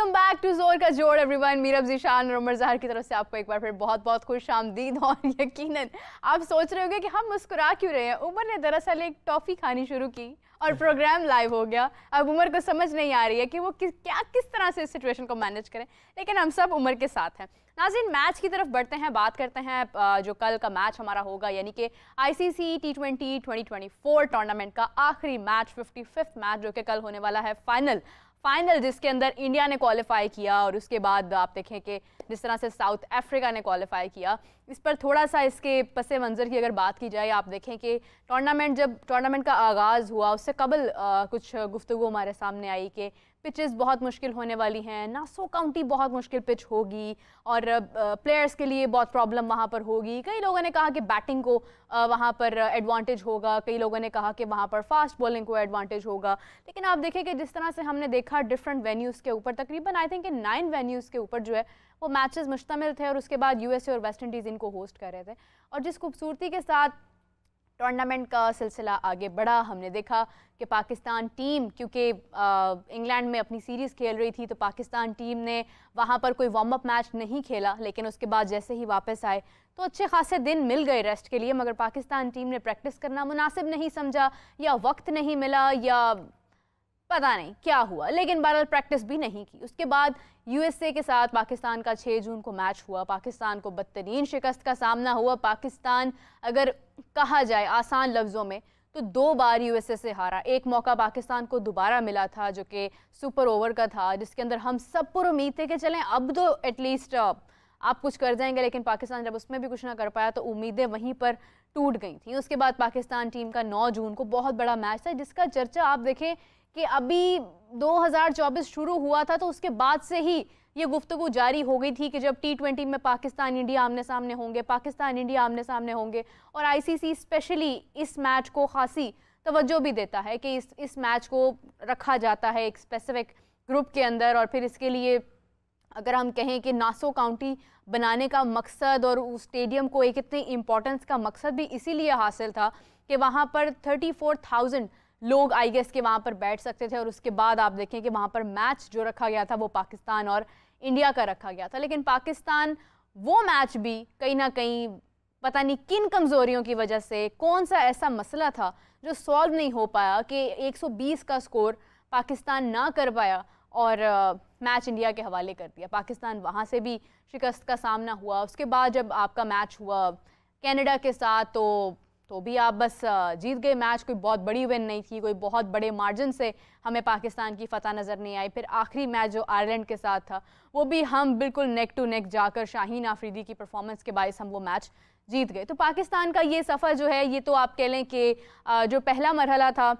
Welcome back to जोर का जोर एवरीवन मीरब जीशान और जहर की तरफ से आपको एक बार फिर बहुत बहुत खुश आमदीद और यकीनन आप सोच रहे होंगे कि हम मुस्कुरा क्यों रहे हैं उमर ने दरअसल एक टॉफ़ी खानी शुरू की और प्रोग्राम लाइव हो गया अब उमर को समझ नहीं आ रही है कि वो किस क्या किस तरह से इस सिचुएशन को मैनेज करें लेकिन हम सब उमर के साथ हैं नाजिन मैच की तरफ बढ़ते हैं बात करते हैं जो कल का मैच हमारा होगा यानी कि ICC T twenty twenty twenty four tournament का आखिरी मैच फिफ्टी फिफ्थ मैच जो कि कल होने वाला है फाइनल फाइनल जिसके अंदर इंडिया ने क्वालिफाई किया और उसके बाद आप देखें कि जिस तरह से साउथ अफ्रीका ने क्वालिफाई किया इस पर थोड़ा सा इसके पस मंज़र की अगर बात की जाए आप देखें कि टूर्नामेंट जब टूर्नामेंट का आगाज़ हुआ उससे कबल आ, कुछ गुफ्तु हमारे सामने आई कि पिचेस बहुत मुश्किल होने वाली हैं नासो काउंटी बहुत मुश्किल पिच होगी और प्लेयर्स के लिए बहुत प्रॉब्लम वहाँ पर होगी कई लोगों ने कहा कि बैटिंग को वहाँ पर एडवांटेज होगा कई लोगों ने कहा कि वहाँ पर फास्ट बॉलिंग को एडवांटेज होगा लेकिन आप देखें कि जिस तरह से हमने देखा डिफरेंट वेन्यूज़ के ऊपर तकरीबन आई थिंक नाइन वेन्यूज़ के ऊपर जो है वो मैचेस मुश्तमिल थे और उसके बाद यूएसए और वेस्ट इंडीज़ इनको होस्ट कर रहे थे और जिस खूबसूरती के साथ टूर्नामेंट का सिलसिला आगे बढ़ा हमने देखा कि पाकिस्तान टीम क्योंकि इंग्लैंड में अपनी सीरीज़ खेल रही थी तो पाकिस्तान टीम ने वहाँ पर कोई वार्म अप मैच नहीं खेला लेकिन उसके बाद जैसे ही वापस आए तो अच्छे खासे दिन मिल गए रेस्ट के लिए मगर पाकिस्तान टीम ने प्रैक्टिस करना मुनासिब नहीं समझा या वक्त नहीं मिला या पता नहीं क्या हुआ लेकिन बहरहाल प्रैक्टिस भी नहीं की उसके बाद यूएसए के साथ पाकिस्तान का 6 जून को मैच हुआ पाकिस्तान को बदतरीन शिकस्त का सामना हुआ पाकिस्तान अगर कहा जाए आसान लफ्ज़ों में तो दो बार यूएसए से हारा एक मौका पाकिस्तान को दोबारा मिला था जो कि सुपर ओवर का था जिसके अंदर हम सब पर उम्मीद थे कि चलें अब तो एटलीस्ट आप कुछ कर जाएंगे लेकिन पाकिस्तान जब उसमें भी कुछ ना कर पाया तो उम्मीदें वहीं पर टूट गई थी उसके बाद पाकिस्तान टीम का 9 जून को बहुत बड़ा मैच था जिसका चर्चा आप देखें कि अभी 2024 शुरू हुआ था तो उसके बाद से ही ये गुफ्तु जारी हो गई थी कि जब टी ट्वेंटी में पाकिस्तान इंडिया आमने सामने होंगे पाकिस्तान इंडिया आमने सामने होंगे और आईसीसी स्पेशली इस मैच को खासी तवज्जो भी देता है कि इस इस मैच को रखा जाता है एक स्पेसिफिक ग्रुप के अंदर और फिर इसके लिए अगर हम कहें कि नासो काउंटी बनाने का मकसद और उस स्टेडियम को एक इतने इम्पोर्टेंस का मकसद भी इसीलिए हासिल था कि वहाँ पर थर्टी फोर थाउजेंड लोग आई गेस के वहाँ पर बैठ सकते थे और उसके बाद आप देखें कि वहाँ पर मैच जो रखा गया था वो पाकिस्तान और इंडिया का रखा गया था लेकिन पाकिस्तान वो मैच भी कहीं ना कहीं पता नहीं किन कमज़ोरियों की वजह से कौन सा ऐसा मसला था जो सॉल्व नहीं हो पाया कि 120 का स्कोर पाकिस्तान ना कर पाया और मैच इंडिया के हवाले कर दिया पाकिस्तान वहाँ से भी शिकस्त का सामना हुआ उसके बाद जब आपका मैच हुआ कनाडा के साथ तो तो भी आप बस जीत गए मैच कोई बहुत बड़ी विन नहीं थी कोई बहुत बड़े मार्जिन से हमें पाकिस्तान की फतह नज़र नहीं आई फिर आखिरी मैच जो आयरलैंड के साथ था वो भी हम बिल्कुल नेक टू नेक जाकर शाहीन आफरीदी की परफॉर्मेंस के बायस हम वो मैच जीत गए तो पाकिस्तान का ये सफ़र जो है ये तो आप कह लें कि जो पहला मरहला था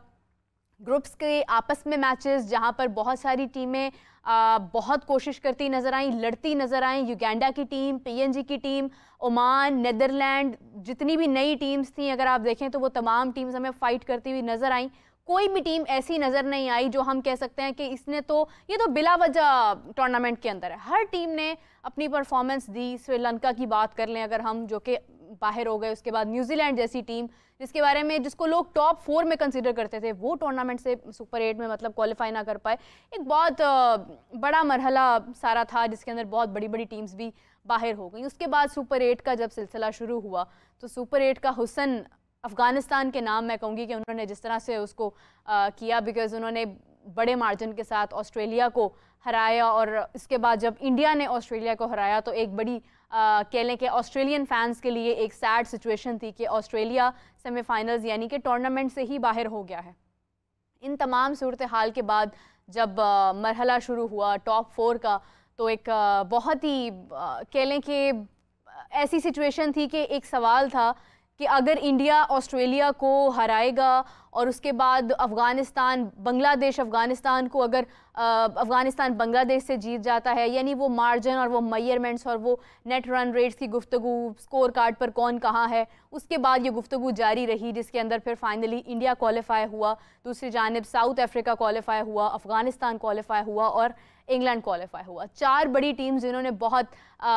ग्रुप्स के आपस में मैचेस जहां पर बहुत सारी टीमें आ, बहुत कोशिश करती नज़र आई लड़ती नज़र आई युगेंडा की टीम पीएनजी की टीम ओमान नदरलैंड जितनी भी नई टीम्स थी अगर आप देखें तो वो तमाम टीम्स हमें फ़ाइट करती हुई नज़र आई कोई भी टीम ऐसी नज़र नहीं आई जो हम कह सकते हैं कि इसने तो ये तो बिला वजह टूर्नामेंट के अंदर है हर टीम ने अपनी परफॉर्मेंस दी श्रीलंका की बात कर लें अगर हम जो कि बाहर हो गए उसके बाद न्यूजीलैंड जैसी टीम जिसके बारे में जिसको लोग टॉप फोर में कंसिडर करते थे वो टूर्नामेंट से सुपर एट में मतलब क्वालिफाई ना कर पाए एक बहुत बड़ा मरहला सारा था जिसके अंदर बहुत बड़ी बड़ी टीम्स भी बाहर हो गई उसके बाद सुपर एट का जब सिलसिला शुरू हुआ तो सुपर एट का हुसन अफ़गानिस्तान के नाम मैं कहूँगी कि उन्होंने जिस तरह से उसको आ, किया बिकॉज़ उन्होंने बड़े मार्जिन के साथ ऑस्ट्रेलिया को हराया और इसके बाद जब इंडिया ने ऑस्ट्रेलिया को हराया तो एक बड़ी कह लें कि ऑस्ट्रेलियन फैंस के लिए एक सैड सिचुएशन थी कि ऑस्ट्रेलिया सेमीफाइनल्स यानी कि टूर्नामेंट से ही बाहर हो गया है इन तमाम सूरत हाल के बाद जब मरहला शुरू हुआ टॉप फोर का तो एक बहुत ही कह लें कि ऐसी सिचुएशन थी कि एक सवाल था कि अगर इंडिया ऑस्ट्रेलिया को हराएगा और उसके बाद अफ़गानिस्तान बांग्लादेश अफ़गानिस्तान को अगर अफ़गानिस्तान बांग्लादेश से जीत जाता है यानी वो मार्जिन और वो मैयरमेंट्स और वो नेट रन रेट्स की गुफ्तु स्कोर कार्ड पर कौन कहाँ है उसके बाद ये गुफ्तु जारी रही जिसके अंदर फिर फाइनली इंडिया क्वालिफाई हुआ दूसरी जानब साउथ अफ्रीका क्वालिफाई हुआ अफ़गानिस्तान क्वालिफाई हुआ और इंग्लैंड क्वालिफाई हुआ चार बड़ी टीम्स जिन्होंने बहुत आ,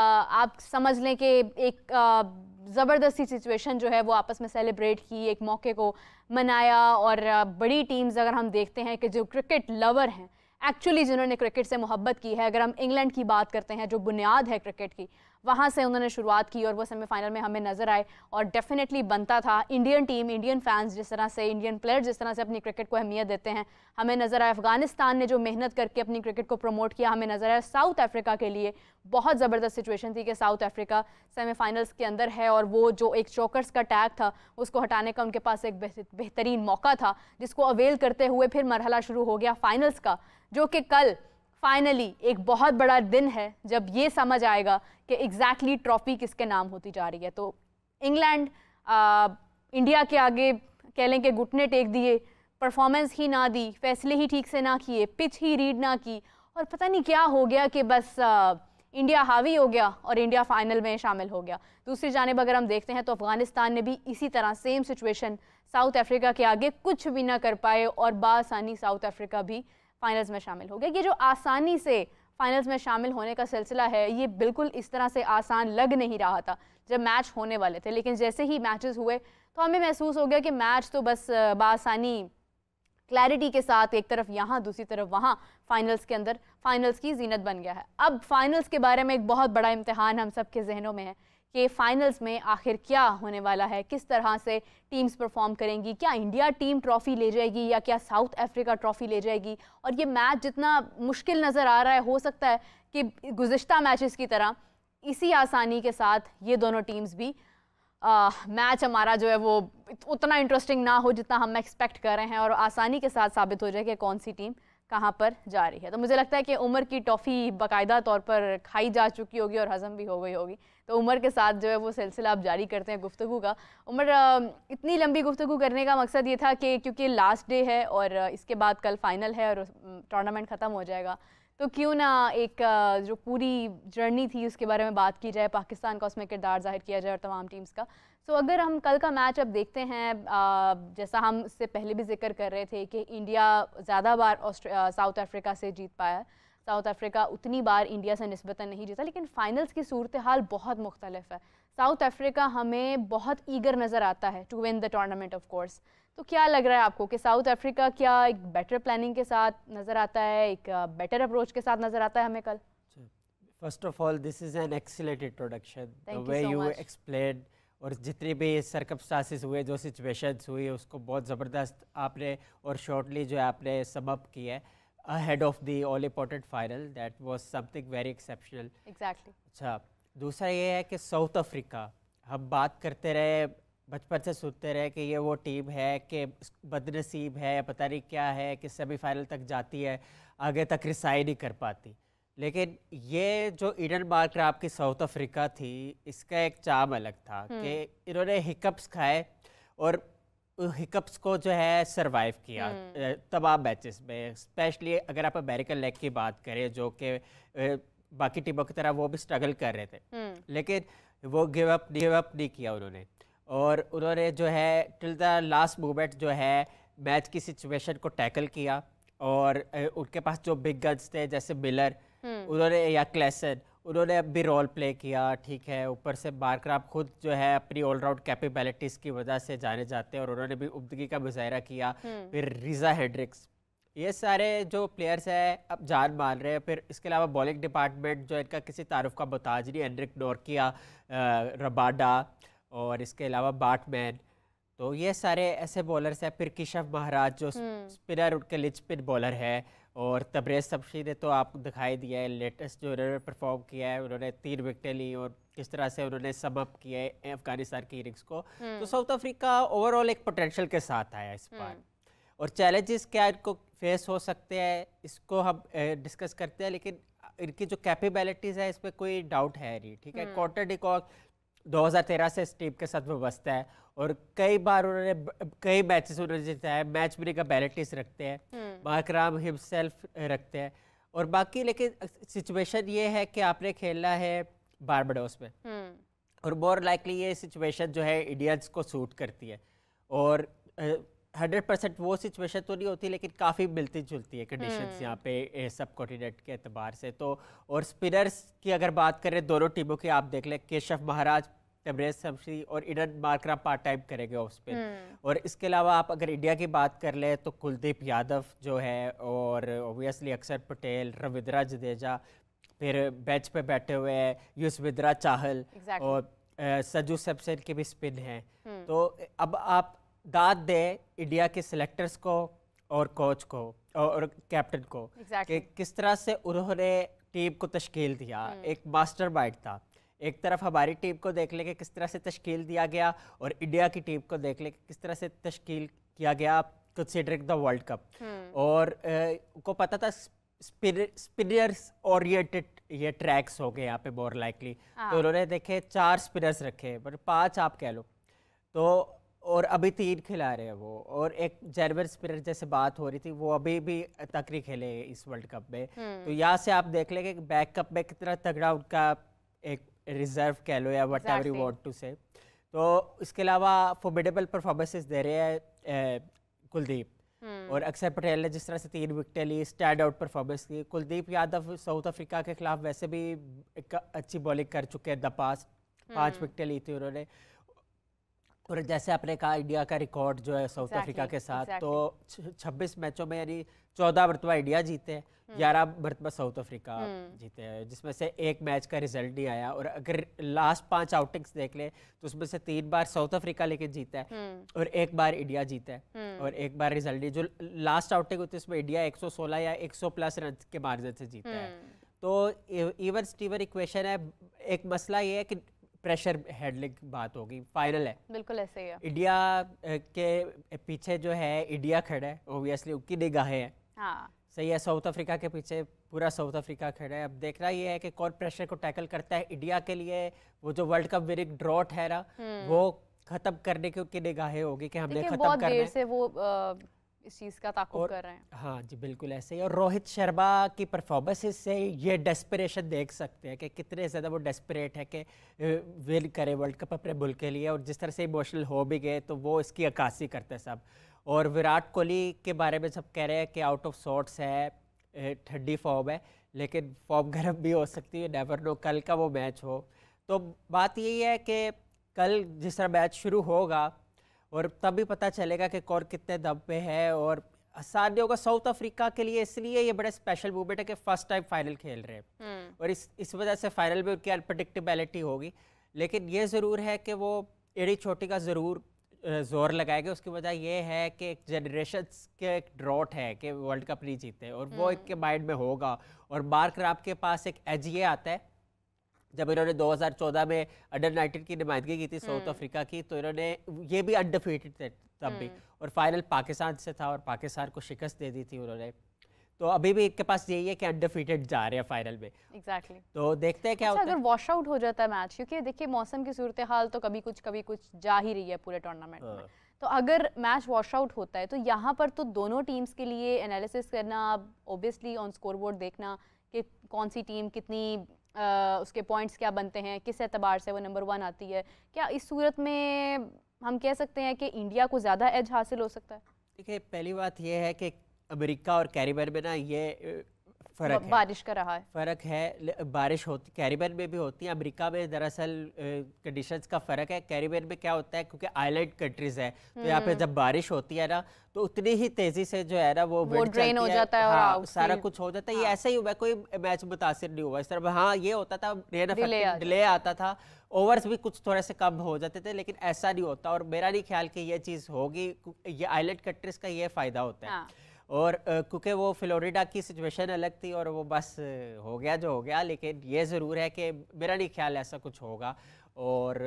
आप समझ लें कि एक आ, ज़बरदस्ती सिचुएशन जो है वो आपस में सेलिब्रेट की एक मौके को मनाया और बड़ी टीम्स अगर हम देखते हैं कि जो क्रिकेट लवर हैं एक्चुअली जिन्होंने क्रिकेट से मोहब्बत की है अगर हम इंग्लैंड की बात करते हैं जो बुनियाद है क्रिकेट की वहाँ से उन्होंने शुरुआत की और वो सेमीफाइनल में हमें नजर आए और डेफिनेटली बनता था इंडियन टीम इंडियन फैंस जिस तरह से इंडियन प्लेयर जिस तरह से अपनी क्रिकेट को अहमियत देते हैं हमें नजर आए अफगानिस्तान ने जो मेहनत करके अपनी क्रिकेट को प्रमोट किया हमें नजर आया साउथ अफ्रीका के लिए बहुत ज़बरदस्त सिचुएशन थी कि साउथ अफ्रीका सेमीफाइनल्स के अंदर है और वो जो एक चौकर्स का टैग था उसको हटाने का उनके पास एक बेहतरीन मौका था जिसको अवेल करते हुए फिर मरहला शुरू हो गया फाइनल्स का जो कि कल फाइनली एक बहुत बड़ा दिन है जब ये समझ आएगा कि एग्जैक्टली ट्रॉफी किसके नाम होती जा रही है तो इंग्लैंड इंडिया के आगे कह लें कि घुटने टेक दिए परफॉर्मेंस ही ना दी फैसले ही ठीक से ना किए पिच ही रीड ना की और पता नहीं क्या हो गया कि बस आ, इंडिया हावी हो गया और इंडिया फाइनल में शामिल हो गया दूसरी जानब अगर हम देखते हैं तो अफ़गानिस्तान ने भी इसी तरह सेम सिचुएशन साउथ अफ्रीका के आगे कुछ भी ना कर पाए और बासानी साउथ अफ्रीका भी फाइनल्स में शामिल हो गए ये जो आसानी से फाइनल्स में शामिल होने का सिलसिला है ये बिल्कुल इस तरह से आसान लग नहीं रहा था जब मैच होने वाले थे लेकिन जैसे ही मैचेस हुए तो हमें महसूस हो गया कि मैच तो बस बासानी क्लैरिटी के साथ एक तरफ यहाँ दूसरी तरफ वहाँ फाइनल्स के अंदर फाइनल्स की जीनत बन गया है अब फाइनल्स के बारे में एक बहुत बड़ा इम्तहान हम सब के जहनों में है कि फाइनल्स में आखिर क्या होने वाला है किस तरह से टीम्स परफॉर्म करेंगी क्या इंडिया टीम ट्रॉफ़ी ले जाएगी या क्या साउथ अफ्रीका ट्रॉफ़ी ले जाएगी और ये मैच जितना मुश्किल नज़र आ रहा है हो सकता है कि गुज्त मैचेस की तरह इसी आसानी के साथ ये दोनों टीम्स भी आ, मैच हमारा जो है वो उतना इंटरेस्टिंग ना हो जितना हम एक्सपेक्ट कर रहे हैं और आसानी के साथ साबित हो जाए कि कौन सी टीम कहाँ पर जा रही है तो मुझे लगता है कि उमर की टॉफ़ी बाकायदा तौर पर खाई जा चुकी होगी और हज़म भी हो गई होगी तो उमर के साथ जो है वो सिलसिला आप जारी करते हैं गुफ्तु का उमर इतनी लंबी गुफ्तु करने का मकसद ये था कि क्योंकि लास्ट डे है और इसके बाद कल फ़ाइनल है और टूर्नामेंट ख़त्म हो जाएगा तो क्यों ना एक जो पूरी जर्नी थी उसके बारे में बात की जाए पाकिस्तान का उसमें किरदार जाहिर किया जाए और तमाम टीम्स का सो अगर हम कल का मैच अब देखते हैं जैसा हम इससे पहले भी जिक्र कर रहे थे कि इंडिया ज़्यादा बार साउथ अफ्रीका से जीत पाया साउथ अफ्रीका उतनी बार इंडिया से नस्बता नहीं जीता लेकिन फाइनल्स की सूरत हाल बहुत मुख्तलिफ है साउथ अफ्रीका हमें बहुत ईगर नज़र आता है to win the tournament of course तो क्या लग रहा है आपको कि साउथ अफ्रीका क्या एक बेटर प्लानिंग के साथ नज़र आता है एक बेटर अप्रोच के साथ नज़र आता है हमें कल first of all this is an exact introduction way you explain और जितनी भी सर्कमस्टांसिस हुए जो सिचुएशंस हुई उसको बहुत ज़बरदस्त आपने और शॉर्टली जो आपने सबअप किया है ahead of the all important final. That was something very exceptional. Exactly. अच्छा दूसरा ये है कि साउथ अफ्रीका हम बात करते रहे बचपन से सुनते रहे कि ये वो टीम है कि बदनसीब है पता नहीं क्या है कि सेमीफाइनल तक जाती है आगे तक रिसाई नहीं कर पाती लेकिन ये जो ईडन मार्क आपकी साउथ अफ्रीका थी इसका एक चाम अलग था हम्म। कि इन्होंने हिकअप्स खाए और हिकअप्स को जो है सरवाइव किया हम्म। तबाह बैचेस में स्पेशली अगर आप अमेरिकन लेग की बात करें जो कि बाकी टीमों की तरह वो भी स्ट्रगल कर रहे थे हम्म। लेकिन वो गिव अप गिव अप नहीं किया उन्होंने और उन्होंने जो है टिल द लास्ट मोमेंट जो है मैच की सिचुएशन को टैकल किया और उनके पास जो बिग गन्स थे जैसे मिलर हम्म। उन्होंने या क्लेसन उन्होंने अब भी रोल प्ले किया ठीक है ऊपर से आप खुद जो है अपनी ऑलराउंड कैपेबिलिटीज़ की वजह से जाने जाते हैं और उन्होंने भी उबदगी का मुजाहरा किया हम्म। फिर रिजा हेड्रिक्स ये सारे जो प्लेयर्स हैं अब जान मान रहे हैं फिर इसके अलावा बॉलिंग डिपार्टमेंट जो इनका किसी तारुफ का मोहताज नहीं एनरिक नोरकिया रबाडा और इसके अलावा बाटमैन तो ये सारे ऐसे बॉलर्स हैं फिर किशव महाराज जो स्पिनर हम्म। उनके लिच स्पिन बॉलर है और तब्रेज़ सबशी ने तो आपको दिखाई दिया है लेटेस्ट जो उन्होंने परफॉर्म किया है उन्होंने तीन विकटें ली और किस तरह से उन्होंने सब अप किया है अफगानिस्तान की इनिंग्स को हम्म। तो साउथ अफ्रीका ओवरऑल एक पोटेंशियल के साथ आया इस बार हम्म। और चैलेंजेस क्या इनको फेस हो सकते हैं इसको हम डिस्कस करते हैं लेकिन इनकी जो कैपेबिलिटीज़ है इसमें कोई डाउट है नहीं ठीक है क्वार्टर हम्म। डिकॉक 2013 से इस टीम के साथ व्यवस्था है और कई बार उन्होंने कई मैचेस उन्होंने जीता है मैच बनी का बैलेटिस रखते हैं माकराम हम्म। हिमसेल्फ रखते हैं और बाकी लेकिन सिचुएशन ये है कि आपने खेलना है बडोस में हम्म। और मोर लाइकली ये सिचुएशन जो है इंडियंस को सूट करती है और हंड्रेड परसेंट वो सिचुएशन तो नहीं होती लेकिन काफ़ी मिलती जुलती है कंडीशन हम्म। यहाँ पे सब कॉन्टिनेंट के अतबार से तो और स्पिनर्स की अगर बात करें दोनों टीमों की आप देख लें केशव महाराज तबरेज शमशी और इडन मार्करा पार्ट टाइम करेंगे ऑफ स्पिन हम्म। और इसके अलावा आप अगर इंडिया की बात कर लें तो कुलदीप यादव जो है और ओबियसली अक्षर पटेल रविंद्रा जडेजा फिर बेंच पे बैठे हुए हैं युसविद्रा चाहल exactly. और सजू सबसेन के भी स्पिन हैं हम्म। तो अब आप दाद दे इंडिया के सिलेक्टर्स को और कोच को और कैप्टन को exactly. कि किस तरह से उन्होंने टीम को तश्कील दिया hmm. एक मास्टर माइंड था एक तरफ हमारी टीम को देख लें कि किस तरह से तश्कील दिया गया और इंडिया की टीम को देख लें कि किस तरह से तश्कील किया गया कंसिडरिंग द वर्ल्ड कप और उनको पता था स्पिनर्स ओरिएंटेड ये ट्रैक्स हो गए यहाँ पे मोर लाइकली तो हाँ। उन्होंने देखे चार स्पिनर्स रखे पर मतलब पांच आप कह लो तो और अभी तीन खिला रहे हैं वो और एक जर्मन स्पिनर जैसे बात हो रही थी वो अभी भी तकरी खेले इस वर्ल्ड कप में हम्म। तो यहाँ से आप देख लेंगे बैकअप में कितना तगड़ा उनका एक रिजर्व कह लो या whatever you want to say तो इसके अलावा फोबिडेबल परफॉर्मेंसेस दे रहे हैं कुलदीप हम्म। और अक्षर पटेल ने जिस तरह से तीन विकटें ली स्टैंड आउट परफॉर्मेंस की कुलदीप यादव साउथ अफ्रीका के खिलाफ वैसे भी अच्छी बॉलिंग कर चुके हैं द पास पाँच विकटें ली थी उन्होंने और जैसे आपने कहा इंडिया का रिकॉर्ड जो है साउथ अफ्रीका exactly, के साथ तो exactly. तो 26 मैचों में यानी 14 मरतबा इंडिया जीते हम्म। ग्यारह मरतबा साउथ अफ्रीका हम्म। जीते हैं जिसमें से एक मैच का रिजल्ट नहीं आया और अगर लास्ट पांच आउटिंग्स देख ले तो उसमें से तीन बार साउथ अफ्रीका लेके जीता है हम्म। और एक बार इंडिया जीता है और एक बार रिजल्ट नहीं जो लास्ट आउटिंग होती है उसमें इंडिया एक या एक प्लस रन के मार्जिन से जीता है तो इवन स्टीवर इक्वेशन है एक मसला ये है कि प्रेशर हेड लिंक बात होगी वायरल है बिल्कुल ऐसे ही है इंडिया के पीछे जो है इंडिया खड़ा है ओबियसली उनकी निगाहें हैं हाँ सही है साउथ अफ्रीका के पीछे पूरा साउथ अफ्रीका खड़ा है अब देखना ये है कि कौन प्रेशर को टैकल करता है इंडिया के लिए वो जो वर्ल्ड कप विनिंग ड्रॉ ठहरा वो खत्म करने की उनकी निगाहें होगी कि हमने खत्म कर से वो इस चीज़ का ताकुब कर रहे हैं हाँ जी बिल्कुल ऐसे ही और रोहित शर्मा की परफॉर्मेंस से ये डेस्परेशन देख सकते हैं कि कितने ज़्यादा वो डेस्परेट है कि विन करे वर्ल्ड कप अपने मुल्क के लिए और जिस तरह से इमोशनल हो भी गए तो वो इसकी अक्सी करते सब और विराट कोहली के बारे में सब कह रहे हैं कि आउट ऑफ सॉर्ट्स है ठंडी फॉर्म है लेकिन फॉर्म गर्म भी हो सकती है नेवर नो कल का वो मैच हो तो बात यही है कि कल जिस तरह मैच शुरू होगा और तब भी पता चलेगा कि कौर कितने दब पे है और आसान होगा साउथ अफ्रीका के लिए इसलिए ये बड़े स्पेशल मूवमेंट है कि फर्स्ट टाइम फाइनल खेल रहे हैं हम्म। और इस इस वजह से फाइनल में उनकी अनप्रडिक्टेबिलिटी होगी लेकिन ये ज़रूर है कि वो एड़ी छोटी का ज़रूर जोर लगाएंगे उसकी वजह यह है कि एक जनरेशन के एक ड्रॉट है कि वर्ल्ड कप नहीं जीते और वो हम्म। एक के माइंड में होगा और मार्क राब के पास एक एज ये आता है जब इन्होंने 2014 में अंडर 19 की नुमाइंदगी की थी साउथ हम्म। अफ्रीका की तो इन्होंने ये भी अनडिफीटेड थे तब भी हम्म। और फाइनल पाकिस्तान से था और पाकिस्तान को शिकस्त दे दी थी उन्होंने तो अभी भी इनके पास यही है कि अनडिफीटेड जा रहे हैं फाइनल में एग्जैक्टली exactly. तो देखते हैं क्या अच्छा होता अगर वॉश आउट हो जाता है मैच क्योंकि देखिए मौसम की सूरत हाल तो कभी कुछ कभी कुछ जा ही रही है पूरे टूर्नामेंट में हाँ। तो अगर मैच वॉश आउट होता है तो यहाँ पर तो दोनों टीम्स के लिए एनालिसिस करना ऑब्वियसली ऑन स्कोर बोर्ड देखना कि कौन सी टीम कितनी आ, उसके पॉइंट्स क्या बनते हैं किस एतबार से वो नंबर वन आती है क्या इस सूरत में हम कह सकते हैं कि इंडिया को ज़्यादा एज हासिल हो सकता है देखिए पहली बात यह है कि अमेरिका और कैरिबियन में ना ये फर्क है बारिश का रहा है फ़र्क है बारिश होती कैरिबियन में भी होती है अमेरिका में दरअसल कंडीशंस का फ़र्क है कैरिबियन में क्या होता है क्योंकि आइलैंड कंट्रीज़ है तो यहाँ पे हम्म। जब बारिश होती है ना तो उतनी ही तेज़ी से जो है ना वो, वो ड्रेन हो जाता है हाँ, सारा कुछ हो जाता है ये हाँ। ऐसा ही हुआ कोई मैच मुतासर नहीं हुआ इस तरह हाँ ये होता था डिले आता था ओवर्स भी कुछ थोड़े से कम हो जाते थे लेकिन ऐसा नहीं होता और मेरा नहीं ख्याल कि ये चीज़ होगी ये आइलैंड कंट्रीज़ का ये फ़ायदा होता है हाँ। और क्योंकि वो फ्लोरिडा की सिचुएशन अलग थी और वो बस हो गया जो हो गया लेकिन ये ज़रूर है कि मेरा नहीं ख्याल ऐसा कुछ होगा और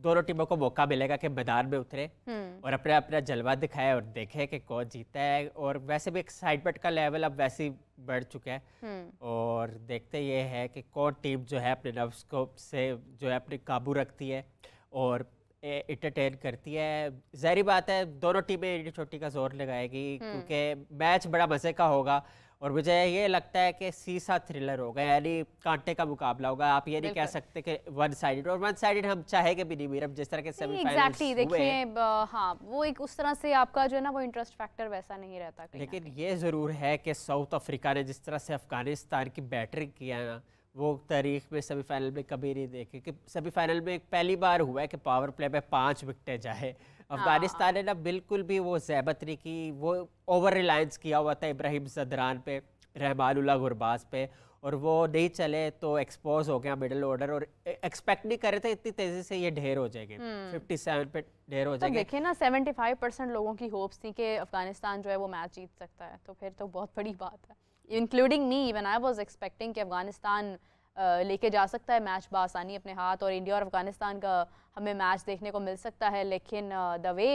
दोनों टीमों को मौका मिलेगा कि मैदान में उतरे हम्म। और अपना अपना जलवा दिखाए और देखे कि कौन जीता है और वैसे भी एक्साइटमेंट का लेवल अब वैसे ही बढ़ चुका है हम्म। और देखते ये है कि कौन टीम जो है अपने नफ्स को से जो है अपने काबू रखती है और इंटरटेन करती है जहरी बात है दोनों टीमें इंडी चोटी का जोर लगाएगी हम्म। क्योंकि मैच बड़ा मज़े का होगा और मुझे ये लगता है कि सीसा थ्रिलर होगा यानी कांटे का मुकाबला होगा आप ये नहीं कह सकते कि वन साइडेड और वन साइडेड हम चाहे कि भी नहीं मीरम जिस तरह के सेमीफाइनल्स exactly, देखिए हाँ वो एक उस तरह से आपका जो है ना वो इंटरेस्ट फैक्टर वैसा नहीं रहता लेकिन ये ज़रूर है कि साउथ अफ्रीका ने जिस तरह से अफगानिस्तान की बैटरिंग किया ना वो तारीख में सेमीफाइनल में कभी नहीं देखे कि सेमीफाइनल में पहली बार हुआ है कि पावर प्ले में पाँच विकटें जाए अफगानिस्तान हाँ। ने ना बिल्कुल भी वो जैबत नहीं की वो ओवर रिलायंस किया हुआ था इब्राहिम सदरान पे रहमान गुरबाज पे और वो नहीं चले तो एक्सपोज हो गया मिडल ऑर्डर और एक्सपेक्ट नहीं कर रहे थे इतनी तेजी से ये ढेर हो जाएंगे 57 हम्म। पे ढेर हो तो जाएंगे तो देखिए ना 75 परसेंट लोगों की होप्स थी कि अफगानिस्तान जो है वो मैच जीत सकता है तो फिर तो बहुत बड़ी बात है including me even I was expecting कि अफगानिस्तान लेके जा सकता है मैच बसानी अपने हाथ और इंडिया और अफगानिस्तान का हमें मैच देखने को मिल सकता है लेकिन the way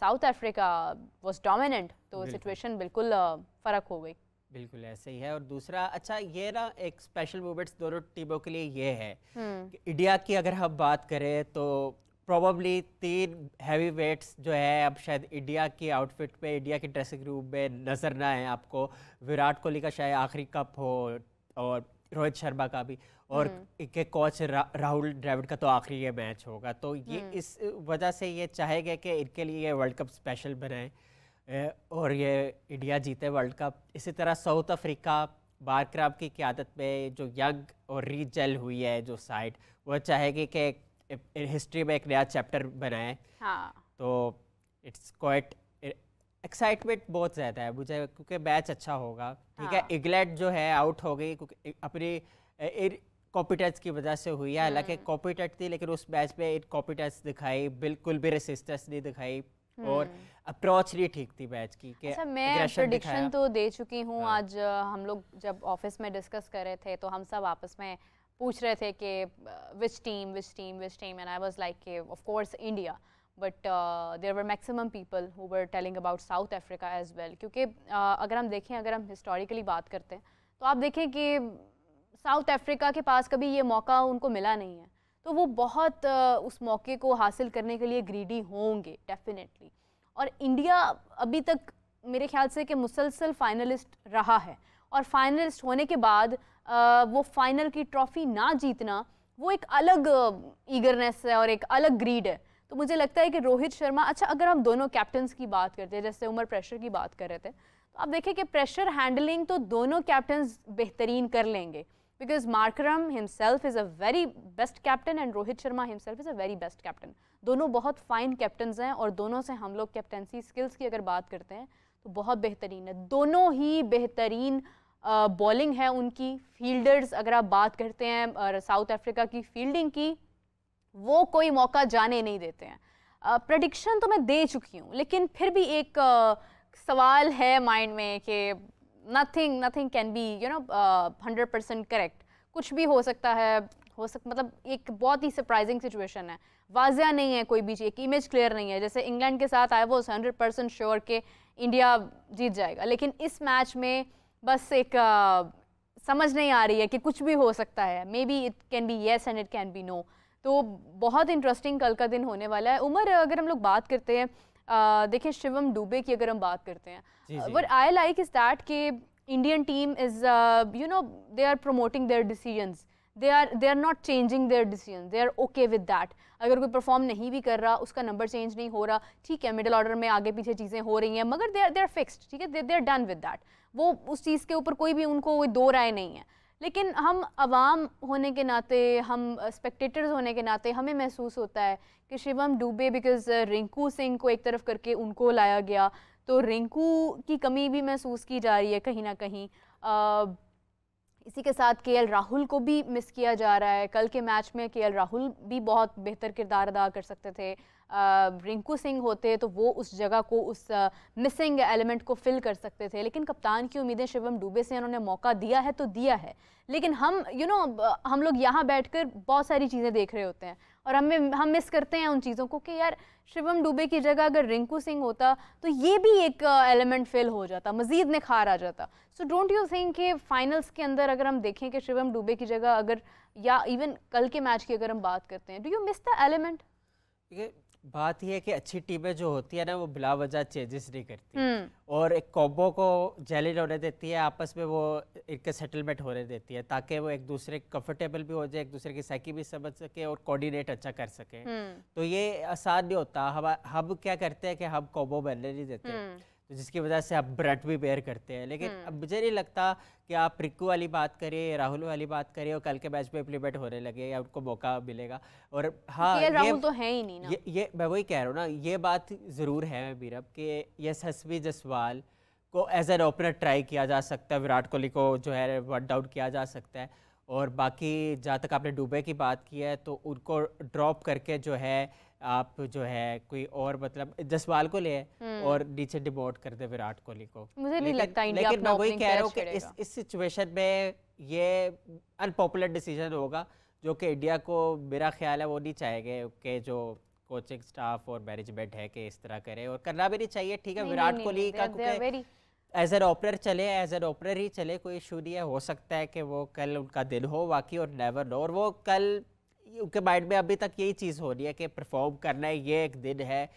South Africa was dominant तो सिचुएशन बिल्कुल फ़र्क हो गई बिल्कुल ऐसे ही है और दूसरा अच्छा ये ना एक स्पेशल मोमेंट्स दोनों टीमों के लिए ये है हम्म। इंडिया की अगर हम बात करें तो प्रॉब्ली तीन हैवी वेट्स जो है अब शायद इंडिया की आउटफिट पे इंडिया के ड्रेसिंग रूम में नज़र ना आए आपको विराट कोहली का शायद आखिरी कप हो और रोहित शर्मा का भी और हम्म। इनके कोच रा, राहुल ड्राविड का तो आखिरी ये मैच होगा तो ये हम्म। इस वजह से ये चाहेगा कि इनके लिए ये वर्ल्ड कप स्पेशल बनाएं और ये इंडिया जीते वर्ल्ड कप इसी तरह साउथ अफ्रीका बारक्राम की क्यादत में जो यंग और रीजल हुई है जो साइड वह चाहेगी कि हिस्ट्री में एक नया चैप्टर बनाए हाँ. तो इट्स क्वाइट एक्साइटमेंट बहुत ज़्यादा है मुझे क्योंकि मैच अच्छा होगा ठीक है इंग्लैंड हाँ। जो है आउट हो गई अपनी कॉम्पिटेंस की वजह से हुई है हालांकि कॉम्पिटेंट हम्म। थी लेकिन उस मैच में इन कॉम्पिटेंस दिखाई बिल्कुल भी रेसिस्टेंस नहीं दिखाई हम्म। और अप्रोच नहीं ठीक थी मैच की कि अच्छा मैं प्रोडिक्शन तो दे चुकी हूँ हाँ। आज हम लोग जब ऑफिस में डिस्कस कर रहे थे तो हम सब आपस में पूछ रहे थे कि which team which team which team and I was like के of course India but there were maximum people who were telling about South Africa as well क्योंकि uh, अगर हम देखें अगर हम हिस्टोरिकली बात करते हैं तो आप देखें कि साउथ अफ्रीका के पास कभी ये मौका उनको मिला नहीं है तो वो बहुत uh, उस मौके को हासिल करने के लिए ग्रीडी होंगे डेफिनेटली और इंडिया अभी तक मेरे ख्याल से कि मुसलसल फाइनलिस्ट रहा है और फाइनलिस्ट होने के बाद वो फाइनल की ट्रॉफी ना जीतना वो एक अलग ईगरनेस है और एक अलग ग्रीड है तो मुझे लगता है कि रोहित शर्मा अच्छा अगर हम दोनों कैप्टन्स की बात करते हैं जैसे उमर प्रेशर की बात कर रहे थे तो आप देखें कि प्रेशर हैंडलिंग तो दोनों कैप्टन्स बेहतरीन कर लेंगे because Markram himself is a very best captain and Rohit Sharma himself is a very best captain दोनों बहुत फाइन कैप्टन हैं और दोनों से हम लोग कैप्टनसी स्किल्स की अगर बात करते हैं तो बहुत बेहतरीन है दोनों ही बेहतरीन बॉलिंग है उनकी फील्डर्स अगर आप बात करते हैं साउथ अफ्रीका की फील्डिंग की वो कोई मौका जाने नहीं देते हैं प्रडिक्शन तो मैं दे चुकी हूँ लेकिन फिर भी एक सवाल है माइंड में कि nothing nothing can be you know hundred percent correct कुछ भी हो सकता है हो सक मतलब एक बहुत ही सरप्राइजिंग सिचुएशन है वाजिया नहीं है कोई भी चीज़ एक इमेज क्लियर नहीं है जैसे इंग्लैंड के साथ आए वो हंड्रेड परसेंट श्योर के इंडिया जीत जाएगा लेकिन इस मैच में बस एक uh, समझ नहीं आ रही है कि कुछ भी हो सकता है maybe it can be yes and it can be no तो बहुत इंटरेस्टिंग कल का दिन होने वाला है उमर अगर हम लोग बात करते हैं देखें शिवम डूबे की अगर हम बात करते हैं but I like is that कि Indian team is you know they are promoting their decisions they are they are not changing their decision they are okay with that अगर कोई परफॉर्म नहीं भी कर रहा उसका नंबर चेंज नहीं हो रहा ठीक है मिडिल ऑर्डर में आगे पीछे चीज़ें हो रही हैं मगर they are they are fixed ठीक है they are done with that वो उस चीज़ के ऊपर कोई भी उनको कोई दो राय नहीं है लेकिन हम आवाम होने के नाते हम स्पेक्टेटर्स होने के नाते हमें महसूस होता है कि शिवम डूबे बिकॉज uh, रिंकू सिंह को एक तरफ करके उनको लाया गया तो रिंकू की कमी भी महसूस की जा रही है कहीं ना कहीं इसी के साथ के राहुल को भी मिस किया जा रहा है कल के मैच में के राहुल भी बहुत बेहतर किरदार अदा कर सकते थे रिंकू सिंह होते तो वो उस जगह को उस मिसिंग एलिमेंट को फिल कर सकते थे लेकिन कप्तान की उम्मीदें शिवम डूबे से उन्होंने मौका दिया है तो दिया है लेकिन हम यू you नो know, हम लोग यहाँ बैठकर बहुत सारी चीज़ें देख रहे होते हैं और हमें हम मिस करते हैं उन चीज़ों को कि यार शिवम डूबे की जगह अगर रिंकू सिंह होता तो ये भी एक एलिमेंट फेल हो जाता मजीद निखार आ जाता सो डोंट यू थिंक कि फाइनल्स के अंदर अगर हम देखें कि शिवम डूबे की जगह अगर या इवन कल के मैच की अगर हम बात करते हैं do you miss the element बात यह है कि अच्छी टीमें जो होती है ना वो बिला वजह चेंजेस नहीं करती हम्म। और एक कॉम्बो को जेलिड होने देती है आपस में वो एक सेटलमेंट होने देती है ताकि वो एक दूसरे कंफर्टेबल भी हो जाए एक दूसरे की साइकी भी समझ सके और कोऑर्डिनेट अच्छा कर सके हम्म। तो ये आसान नहीं होता हम हम क्या करते हैं कि हम कॉम्बो बनने नहीं देते हम्म। तो जिसकी वजह से आप ब्रट भी बेयर करते हैं लेकिन हम्म। अब मुझे नहीं लगता कि आप रिक्कू वाली बात करें राहुल वाली बात करें और कल के बैच में इम्प्लीमेंट होने लगे या उनको मौका मिलेगा और हाँ ये राहुल तो है ही नहीं ना। ये, ये मैं वही कह रहा हूँ ना ये बात ज़रूर है मीरब कि यस हसवी जसवाल को एज एन ओपनर ट्राई किया जा सकता है विराट कोहली को जो है वर्ड आउट किया जा सकता है और बाकी जहाँ तक आपने डूबे की बात की है तो उनको ड्रॉप करके जो है आप जो है कोई और मतलब जसवाल को ले हम्म। और नीचे डिबोट कर दे विराट कोहली को मुझे नहीं लगता लेकिन मैं वही कह रहा हूँ कि इस इस सिचुएशन में ये अनपॉपुलर डिसीजन होगा जो कि इंडिया को मेरा ख्याल है वो नहीं चाहेंगे कि जो कोचिंग स्टाफ और मैनेजमेंट है कि इस तरह करे और करना भी नहीं चाहिए ठीक है विराट कोहली का एज एन ओपनर चले एज एन ओपनर ही चले कोई इशू नहीं है हो सकता है कि वो कल उनका दिन हो वाकई और नेवर नो और वो कल उनके माइंड में अभी तक यही चीज़ हो रही है कि परफॉर्म करना है ये एक दिन है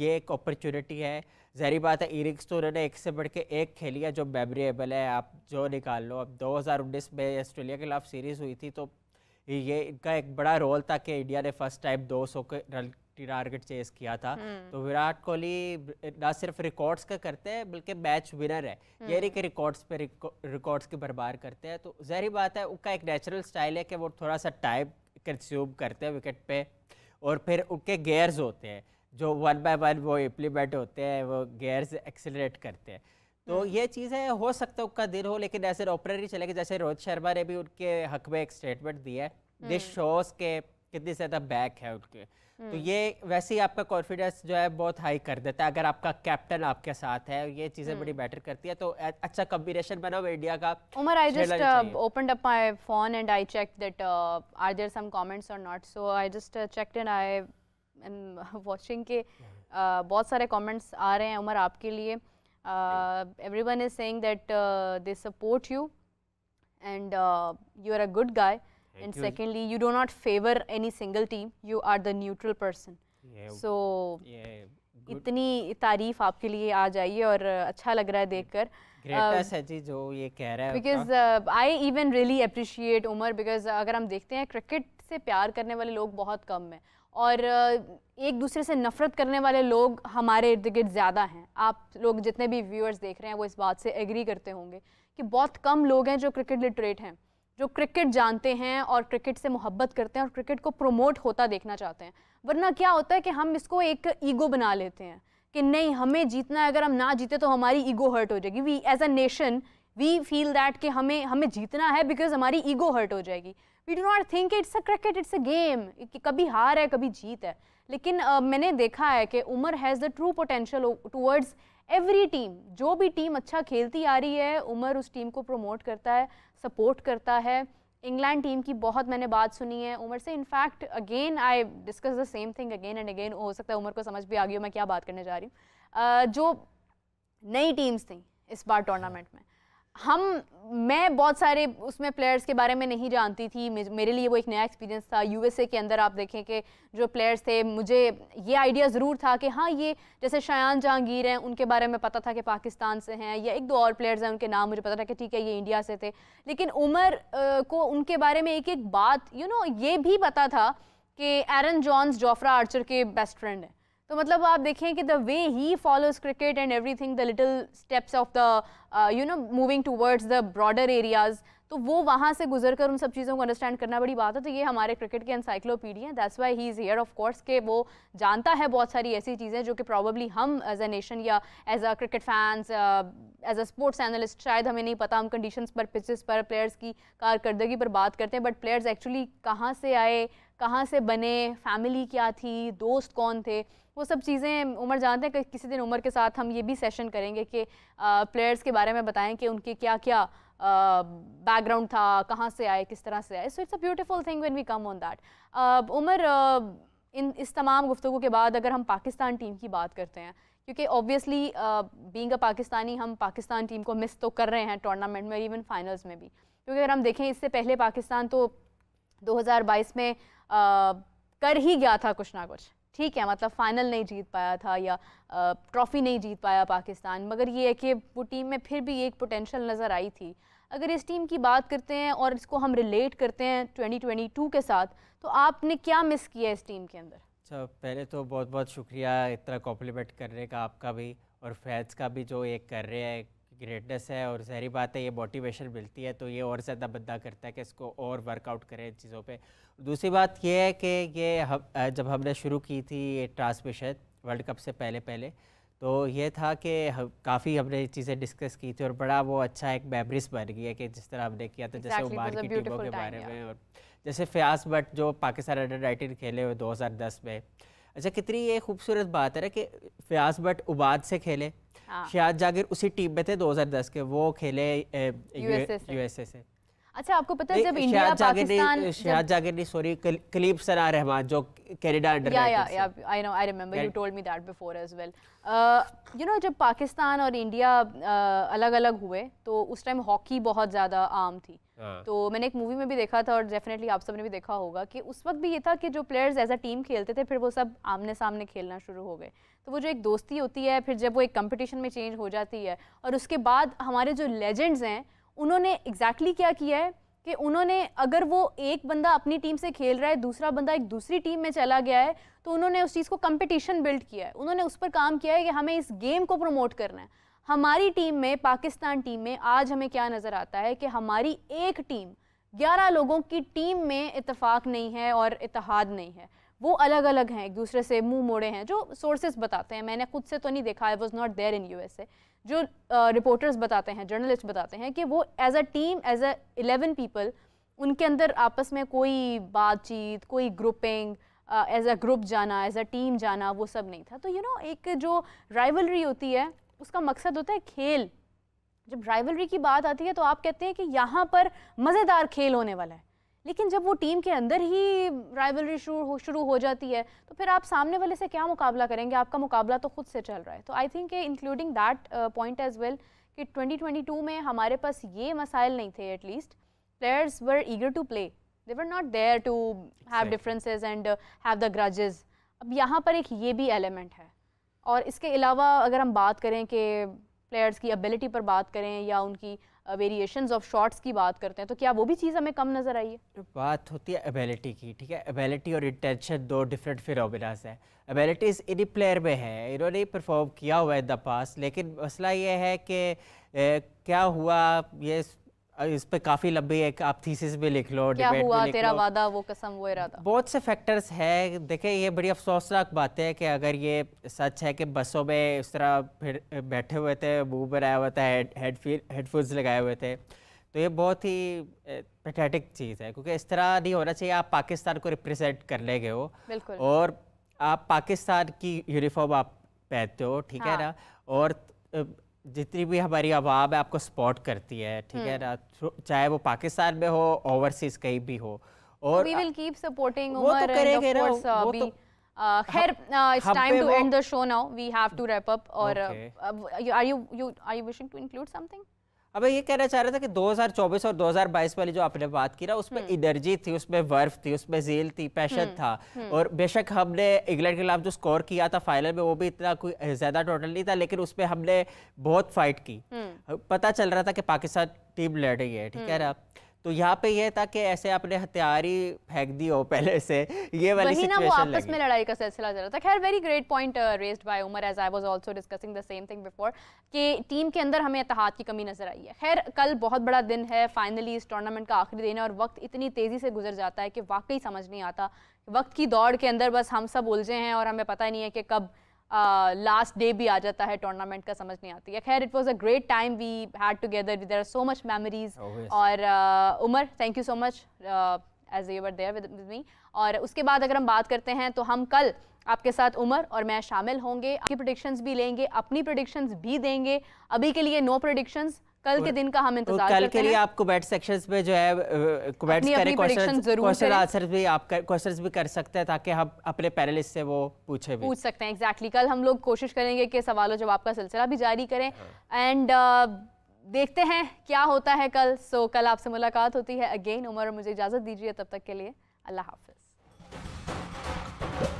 ये एक अपॉर्चुनिटी है जहरी बात है इनिंग्स तो उन्होंने एक से बढ़ के एक खेली है जो मेमोरेबल है आप जो निकाल लो अब 2019 में ऑस्ट्रेलिया के खिलाफ सीरीज़ हुई थी तो ये इनका एक बड़ा रोल था कि इंडिया ने फर्स्ट टाइम 200 के रन टारगेट चेस किया था हम्म। तो विराट कोहली ना सिर्फ रिकॉर्ड्स का करते हैं बल्कि मैच विनर है ये हम्म। नहीं कि रिकॉर्ड्स पे रिकॉर्ड्स की बरबार करते हैं तो जहरी बात है उनका एक नेचुरल स्टाइल है कि वो थोड़ा सा टाइम कंज्यूम करते हैं विकेट पे और फिर उनके गेयर्स होते हैं जो वन बाय वन वो इम्प्लीमेंट होते हैं वो गेयर्स एक्सेलरेट करते हैं तो हम्म। ये चीज़ें हो सकता है उनका दिन हो लेकिन ऐसे ऑपरेटर ही चलेगा जैसे रोहित शर्मा ने भी उनके हक में एक स्टेटमेंट दिया है दिस हम्म। शोज के कितनी ज़्यादा बैक है उनके तो हम्म। ये वैसे ही आपका कॉन्फिडेंस जो है बहुत हाई कर देता है अगर आपका कैप्टन आपके साथ है ये चीजें बड़ी बेटर हम्म। करती है तो अच्छा कॉम्बिनेशन बनाओ इंडिया का Umar I just opened up my phone and I check that are there some comments or not so I just checked and I am watching के बहुत सारे कमेंट्स आ रहे हैं उमर आपके लिए everyone is saying that they support you and you are a good guy and you. secondly you do not favor any single team you are the neutral person yeah, so yeah, इतनी तारीफ आपके लिए आ जाइए और अच्छा लग रहा है देखकर ग्रेटर्स है जी जो ये कह रहा है because I even really appreciate Umar because अगर हम देखते हैं क्रिकेट से प्यार करने वाले लोग बहुत कम हैं और एक दूसरे से नफ़रत करने वाले लोग हमारे इर्द गिर्द ज़्यादा हैं आप लोग जितने भी व्यूअर्स देख रहे हैं वो इस बात से एग्री करते होंगे कि बहुत कम लोग हैं जो क्रिकेट लिटरेट हैं जो क्रिकेट जानते हैं और क्रिकेट से मोहब्बत करते हैं और क्रिकेट को प्रमोट होता देखना चाहते हैं वरना क्या होता है कि हम इसको एक ईगो बना लेते हैं कि नहीं हमें जीतना है अगर हम ना जीते तो हमारी ईगो हर्ट हो जाएगी we as a nation we feel that कि हमें हमें जीतना है बिकॉज हमारी ईगो हर्ट हो जाएगी we do not think it's a cricket it's a game कभी हार है कभी जीत है लेकिन uh, मैंने देखा है कि Umar has the true potential towards every team जो भी टीम अच्छा खेलती आ रही है उमर उस टीम को प्रमोट करता है सपोर्ट करता है इंग्लैंड टीम की बहुत मैंने बात सुनी है उमर से in fact again I discuss the same thing again and again हो सकता है उमर को समझ भी आ गई हो मैं क्या बात करने जा रही हूँ uh, जो नई टीम्स थी इस बार टूर्नामेंट में हम मैं बहुत सारे उसमें प्लेयर्स के बारे में नहीं जानती थी मेरे लिए वो एक नया एक्सपीरियंस था यूएसए के अंदर आप देखें कि जो प्लेयर्स थे मुझे ये आइडिया ज़रूर था कि हाँ ये जैसे शायान जहांगीर हैं उनके बारे में पता था कि पाकिस्तान से हैं या एक दो और प्लेयर्स हैं उनके नाम मुझे पता था कि ठीक है ये इंडिया से थे लेकिन उमर को उनके बारे में एक एक बात यू you नो know, ये भी पता था कि एरन जॉन्स जोफ्रा आर्चर के बेस्ट फ्रेंड हैं तो मतलब आप देखें कि the way he follows cricket and everything the little steps of the you know moving towards the broader areas तो वो वहाँ से गुजर कर उन सब चीज़ों को अंडरस्टैंड करना बड़ी बात है तो ये हमारे क्रिकेट के encyclopedia that's why he is here of course के वो जानता है बहुत सारी ऐसी चीज़ें जो कि प्रॉबली हम एज अ नेशन या as a cricket fans as a sports analyst शायद हमें नहीं पता हम कंडीशंस पर पिचेस पर प्लेयर्स की कारकर्दगी पर बात करते हैं बट प्लेयर्स एक्चुअली कहाँ से आए कहाँ से बने फैमिली क्या थी दोस्त कौन थे वो सब चीज़ें उमर जानते हैं कि किसी दिन उमर के साथ हम ये भी सेशन करेंगे कि प्लेयर्स के बारे में बताएं कि उनके क्या क्या बैकग्राउंड था कहाँ से आए किस तरह से आए so it's a beautiful thing when we come on that Umar इन इस तमाम गुफ्तु के बाद अगर हम पाकिस्तान टीम की बात करते हैं क्योंकि ऑब्वियसली बींग अ पाकिस्तानी हम पाकिस्तान टीम को मिस तो कर रहे हैं टूर्नामेंट में इवन फाइनल्स में भी क्योंकि अगर हम देखें इससे पहले पाकिस्तान तो 2022 में आ, कर ही गया था कुछ ना कुछ ठीक है मतलब फ़ाइनल नहीं जीत पाया था या ट्रॉफ़ी नहीं जीत पाया पाकिस्तान मगर ये है कि वो टीम में फिर भी एक पोटेंशल नज़र आई थी अगर इस टीम की बात करते हैं और इसको हम रिलेट करते हैं 2022 के साथ तो आपने क्या मिस किया इस टीम के अंदर अच्छा पहले तो बहुत बहुत शुक्रिया इतना कॉम्प्लीमेंट करने का आपका भी और फैज़ का भी जो ये कर रहे हैं ग्रेटनेस है और जहरी बात है ये मोटिवेशन मिलती है तो ये और ज़्यादा बंदा करता है कि इसको और वर्कआउट करें इन चीज़ों पर दूसरी बात यह है कि ये हम, जब हमने शुरू की थी ये ट्रांसमिशन वर्ल्ड कप से पहले पहले तो ये था कि हम, काफ़ी हमने चीज़ें डिस्कस की थी और बड़ा वो अच्छा एक मेमरीज बन गई है कि जिस तरह हमने किया था exactly, जैसे ओमान की टीमों के बारे में और जैसे फयाज भट्ट जो पाकिस्तान अंडर नाइनटीन खेले हुए 2010 में अच्छा कितनी ये खूबसूरत बात है ना कि फयाज भट्ट उबाद से खेले शायद हाँ। जागिर उसी टीम में थे 2010 के वो खेले यूएसए से अच्छा आपको पता है जब इंडिया पाकिस्तान शहद जागेटी सॉरी क्लिप सर आ रहमान जो Canada under yeah yeah I know I remember you told me that before as well you know जब पाकिस्तान और इंडिया uh, अलग अलग हुए तो उस टाइम हॉकी बहुत ज़्यादा आम थी हाँ. तो मैंने एक मूवी में भी देखा था और डेफिनेटली आप सब ने भी देखा होगा कि उस वक्त भी ये था कि जो प्लेयर्स एज अ टीम खेलते थे फिर वो सब आमने सामने खेलना शुरू हो गए तो वो जो एक दोस्ती होती है फिर जब वो एक कंपटीशन में चेंज हो जाती है और उसके बाद हमारे जो लेजेंड्स हैं उन्होंने एग्जैक्टली exactly क्या किया है कि उन्होंने अगर वो एक बंदा अपनी टीम से खेल रहा है दूसरा बंदा एक दूसरी टीम में चला गया है तो उन्होंने उस चीज़ को कंपटीशन बिल्ड किया है उन्होंने उस पर काम किया है कि हमें इस गेम को प्रमोट करना है हमारी टीम में पाकिस्तान टीम में आज हमें क्या नज़र आता है कि हमारी एक टीम ग्यारह लोगों की टीम में इतफाक़ नहीं है और इतिहाद नहीं है वो अलग अलग हैं एक दूसरे से मुंह मोड़े हैं जो सोर्सेज बताते हैं मैंने खुद से तो नहीं देखा I was not there in U S A जो रिपोर्टर्स बताते हैं जर्नलिस्ट बताते हैं कि वो as a team as a eleven people उनके अंदर आपस में कोई बातचीत कोई ग्रुपिंग एज अ ग्रुप जाना एज अ टीम जाना वो सब नहीं था तो यू you नो know, एक जो राइवलरी होती है उसका मकसद होता है खेल जब राइवलरी की बात आती है तो आप कहते हैं कि यहाँ पर मज़ेदार खेल होने वाला है लेकिन जब वो टीम के अंदर ही राइवलरी शुरू हो शुरू हो जाती है तो फिर आप सामने वाले से क्या मुकाबला करेंगे आपका मुकाबला तो खुद से चल रहा है तो I think including that point as well कि 2022 में हमारे पास ये मसाइल नहीं थे at least players were eager to play they were not there to have differences and have the grudges अब यहाँ पर एक ये भी एलिमेंट है और इसके अलावा अगर हम बात करें कि प्लेयर्स की एबिलिटी पर बात करें या उनकी वेरिएशन ऑफ शॉट्स की बात करते हैं तो क्या वो भी चीज़ हमें कम नज़र आई है बात होती है एबिलिटी की ठीक है एबिलिटी और इंटेंशन दो डिफरेंट फिनोमिनास है एबिलिटीज़ इन्हीं प्लेयर में है इन्होंने परफॉर्म किया हुआ है इन द पास लेकिन मसला ये है कि ए, uh, क्या हुआ ये इस पे काफ़ी लंबी एक आप थीसिस भी लिख लो क्या हुआ भी तेरा वादा वो कसम वो इरादा बहुत से फैक्टर्स है देखिए ये बड़ी अफसोसनाक बात है कि अगर ये सच है कि बसों में इस तरह फिर बैठे हुए थे मुँह बनाया हुआ था हेडफोन्स लगाए हुए थे तो ये बहुत ही पैथेटिक चीज़ है क्योंकि इस तरह नहीं होना चाहिए आप पाकिस्तान को रिप्रेजेंट करने गए हो और आप पाकिस्तान की यूनिफॉर्म आप पहनते हो ठीक है हाँ। ना और जितनी भी हमारी आवाम है आपको सपोर्ट करती है ठीक है हम्म। ना चाहे वो पाकिस्तान में हो ओवरसीज कहीं भी हो और we will keep supporting Umar and of course अभी खैर it's time to end the show now we have to wrap up और are you you are you wishing to include something अब ये कहना चाह रहा था कि 2024 और 2022 वाली जो आपने बात की ना उसमें एनर्जी हम्म। थी उसमें वर्फ थी उसमें जेल थी पैशन हम्म, था हम्म। और बेशक हमने इंग्लैंड के खिलाफ जो स्कोर किया था फाइनल में वो भी इतना कोई ज़्यादा टोटल नहीं था लेकिन उसमें हमने बहुत फाइट की पता चल रहा था कि पाकिस्तान टीम लड़ रही है ठीक है ना तो यहाँ पे यह था कि ऐसे आपने हथियार ही फेंक दी हो पहले से ये वाली वही ना वो आपस में लड़ाई का सिलसिला चल रहा था खैर very great point raised by Umar as I was also discussing the same thing before कि टीम के अंदर हमें इतिहाद की कमी नजर आई है खैर कल बहुत बड़ा दिन है फाइनली इस टूर्नामेंट का आखिरी दिन है और वक्त इतनी तेज़ी से गुजर जाता है कि वाकई समझ नहीं आता वक्त की दौड़ के अंदर बस हम सब उलझे हैं और हमें पता नहीं है कि कब लास्ट डे भी आ जाता है टूर्नामेंट का समझ नहीं आती है खैर it was oh, a great time we had together with our so much memories और Umar thank you so much as ever there with me और उसके बाद अगर हम बात करते हैं तो हम कल आपके साथ उमर और मैं शामिल होंगे आपकी प्रोडिक्शंस भी लेंगे अपनी प्रोडिक्शंस भी देंगे अभी के लिए नो प्रोडिक्शंस कल के दिन का हम तो इंतजार कल के लिए आपको बैट सेक्शंस पे जो है क्वेश्चन आंसर भी आप क्वेश्चंस भी कर सकते हैं ताकि हम अपने पैनलिस्ट से वो पूछे भी पूछ सकते हैं एग्जैक्टली कल हम लोग कोशिश करेंगे कि सवालों जवाब का सिलसिला भी जारी करें एंड हाँ। देखते हैं क्या होता है कल सो कल आपसे मुलाकात होती है अगेन उमर मुझे इजाज़त दीजिए तब तक के लिए अल्लाह हाफिज़